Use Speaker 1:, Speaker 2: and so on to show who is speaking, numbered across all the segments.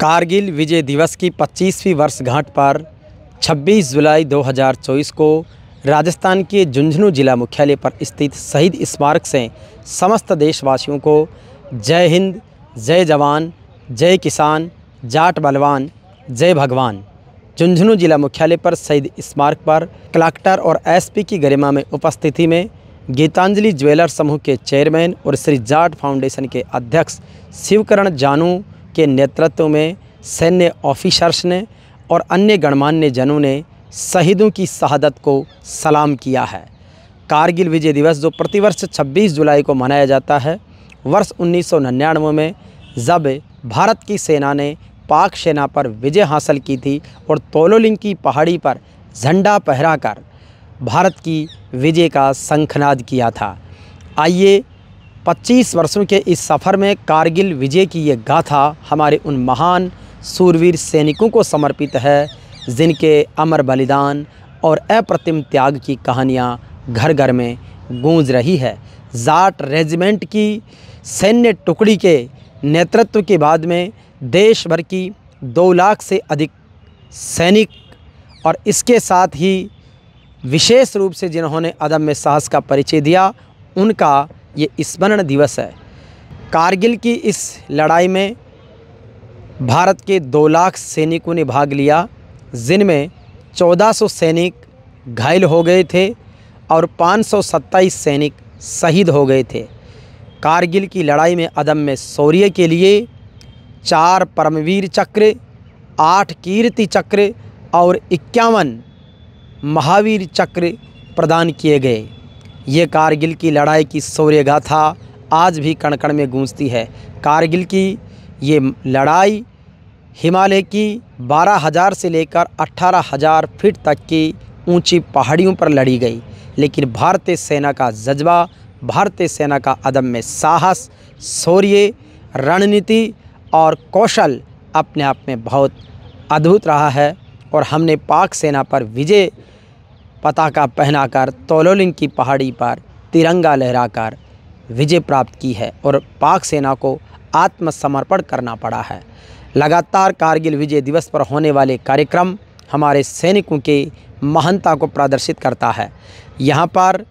Speaker 1: कारगिल विजय दिवस की 25वीं वर्षगांठ पर 26 जुलाई 2024 को राजस्थान के झुंझुनू जिला मुख्यालय पर स्थित शहीद स्मारक से समस्त देशवासियों को जय हिंद जय जवान जय किसान जाट बलवान जय भगवान झुंझुनू जिला मुख्यालय पर शहीद स्मारक पर कलेक्टर और एसपी की गरिमा में उपस्थिति में गीतांजलि ज्वेलर समूह के चेयरमैन और श्री जाट फाउंडेशन के अध्यक्ष शिवकरण जानू के नेतृत्व में सैन्य ऑफिसर्स ने और अन्य गणमान्य जनों ने शहीदों की शहादत को सलाम किया है कारगिल विजय दिवस जो प्रतिवर्ष 26 जुलाई को मनाया जाता है वर्ष उन्नीस में जब भारत की सेना ने पाक सेना पर विजय हासिल की थी और तोलोलिंग की पहाड़ी पर झंडा पहराकर भारत की विजय का शंखनाद किया था आइए 25 वर्षों के इस सफ़र में कारगिल विजय की ये गाथा हमारे उन महान सूरवीर सैनिकों को समर्पित है जिनके अमर बलिदान और अप्रतिम त्याग की कहानियाँ घर घर में गूंज रही है जाट रेजिमेंट की सैन्य टुकड़ी के नेतृत्व के बाद में देश भर की दो लाख से अधिक सैनिक और इसके साथ ही विशेष रूप से जिन्होंने अदम्य साहस का परिचय दिया उनका ये स्मरण दिवस है कारगिल की इस लड़ाई में भारत के दो लाख सैनिकों ने भाग लिया जिनमें 1400 सैनिक घायल हो गए थे और सत्ताईस सैनिक शहीद हो गए थे कारगिल की लड़ाई में अदम्य शौर्य के लिए चार परमवीर चक्र आठ कीर्ति चक्र और इक्यावन महावीर चक्र प्रदान किए गए ये कारगिल की लड़ाई की गाथा आज भी कणकण में गूंजती है कारगिल की ये लड़ाई हिमालय की बारह हज़ार से लेकर अट्ठारह हज़ार फीट तक की ऊंची पहाड़ियों पर लड़ी गई लेकिन भारतीय सेना का जज्बा भारतीय सेना का अदम में साहस शौर्य रणनीति और कौशल अपने आप में बहुत अद्भुत रहा है और हमने पाक सेना पर विजय पताका पहनाकर तोलोलिंग की पहाड़ी पर तिरंगा लहराकर विजय प्राप्त की है और पाक सेना को आत्मसमर्पण करना पड़ा है लगातार कारगिल विजय दिवस पर होने वाले कार्यक्रम हमारे सैनिकों के महानता को प्रदर्शित करता है यहाँ पर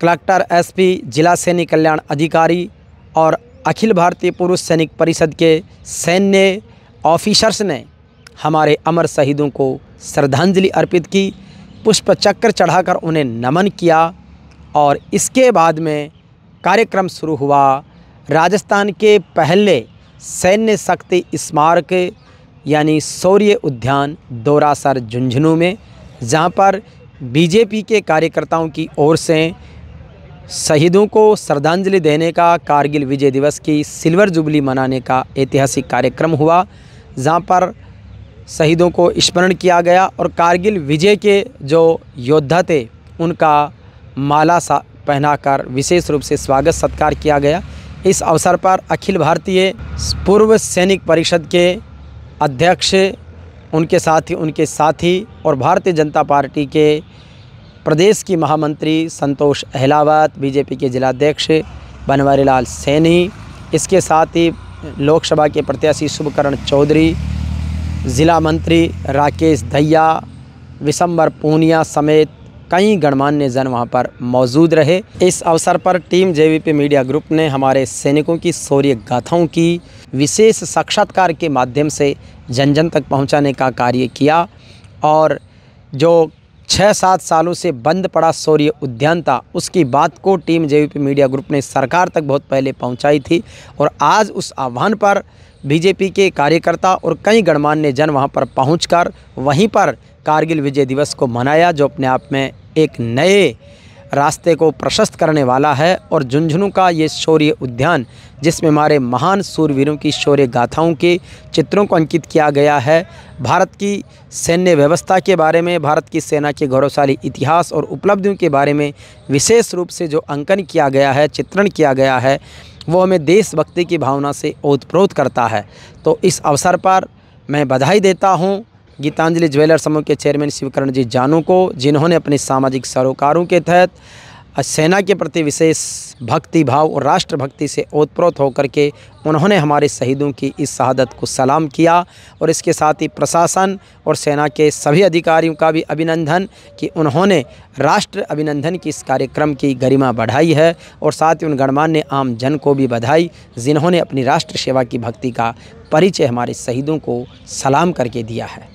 Speaker 1: कलेक्टर एसपी, जिला सैनिक कल्याण अधिकारी और अखिल भारतीय पुरुष सैनिक परिषद के सैन्य ऑफिसर्स ने हमारे अमर शहीदों को श्रद्धांजलि अर्पित की पुष्प चक्र चढ़ाकर उन्हें नमन किया और इसके बाद में कार्यक्रम शुरू हुआ राजस्थान के पहले सैन्य शक्ति स्मारक यानी शौर्य उद्यान दौरासर झुंझुनू में जहाँ पर बीजेपी के कार्यकर्ताओं की ओर से शहीदों को श्रद्धांजलि देने का कारगिल विजय दिवस की सिल्वर जुबली मनाने का ऐतिहासिक कार्यक्रम हुआ जहाँ पर शहीदों को स्मरण किया गया और कारगिल विजय के जो योद्धा थे उनका माला सा पहनाकर विशेष रूप से स्वागत सत्कार किया गया इस अवसर पर अखिल भारतीय पूर्व सैनिक परिषद के अध्यक्ष उनके साथ ही उनके साथी और भारतीय जनता पार्टी के प्रदेश की महामंत्री संतोष अहलावत बीजेपी के जिलाध्यक्ष बनवारी लाल सैनी इसके साथ ही लोकसभा के प्रत्याशी शुभकरण चौधरी ज़िला मंत्री राकेश धैया विशंबर पूनिया समेत कई गणमान्य जन वहां पर मौजूद रहे इस अवसर पर टीम जेवीपी मीडिया ग्रुप ने हमारे सैनिकों की शौर्य गाथाओं की विशेष साक्षात्कार के माध्यम से जन जन तक पहुंचाने का कार्य किया और जो छः सात सालों से बंद पड़ा सौर्य उद्यान था उसकी बात को टीम जेवीपी मीडिया ग्रुप ने सरकार तक बहुत पहले पहुंचाई थी और आज उस आह्वान पर बीजेपी के कार्यकर्ता और कई गणमान्य जन वहां पर पहुंचकर वहीं पर कारगिल विजय दिवस को मनाया जो अपने आप में एक नए रास्ते को प्रशस्त करने वाला है और झुंझुनू का ये शौर्य उद्यान जिसमें हमारे महान सूरवीरों की शौर्य गाथाओं के चित्रों को अंकित किया गया है भारत की सैन्य व्यवस्था के बारे में भारत की सेना के गौरवशाली इतिहास और उपलब्धियों के बारे में विशेष रूप से जो अंकन किया गया है चित्रण किया गया है वो हमें देशभक्ति की भावना से ओतप्रोत करता है तो इस अवसर पर मैं बधाई देता हूँ गीतांजलि ज्वेलर समूह के चेयरमैन शिवकरण जी जानू को जिन्होंने अपने सामाजिक सरोकारों के तहत सेना के प्रति विशेष भक्ति भाव और राष्ट्रभक्ति से ओतप्रोत होकर के उन्होंने हमारे शहीदों की इस शहादत को सलाम किया और इसके साथ ही प्रशासन और सेना के सभी अधिकारियों का भी अभिनंदन कि उन्होंने राष्ट्र अभिनंदन की इस कार्यक्रम की गरिमा बढ़ाई है और साथ ही उन गणमान्य आम जन को भी बधाई जिन्होंने अपनी राष्ट्र सेवा की भक्ति का परिचय हमारे शहीदों को सलाम करके दिया है